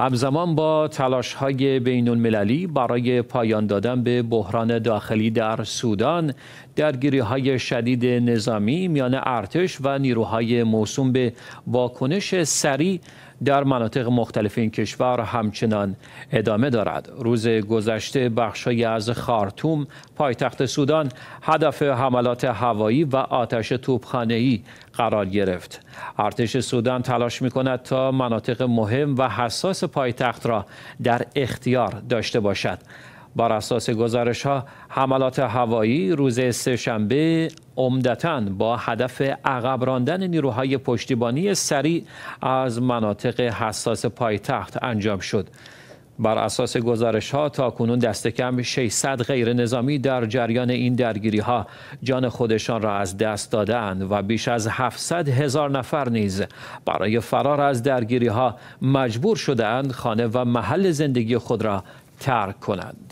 همزمان با تلاش های بین برای پایان دادن به بحران داخلی در سودان درگیری های شدید نظامی میان ارتش و نیروهای موسوم به واکنش سریع در مناطق مختلف این کشور همچنان ادامه دارد. روز گذشته بخشهایی از خارتوم پایتخت سودان هدف حملات هوایی و آتش توپخانه‌ای قرار گرفت. ارتش سودان تلاش می کند تا مناطق مهم و حساس پایتخت را در اختیار داشته باشد. بر اساس گزارش ها حملات هوایی روز شنبه عمدتا با هدف عقب راندن نیروهای پشتیبانی سریع از مناطق حساس پایتخت انجام شد بر اساس گزارش ها تا کنون دست کم 600 غیر نظامی در جریان این درگیری ها جان خودشان را از دست دادن و بیش از 700 هزار نفر نیز برای فرار از درگیری ها مجبور شدند خانه و محل زندگی خود را ترک کنند.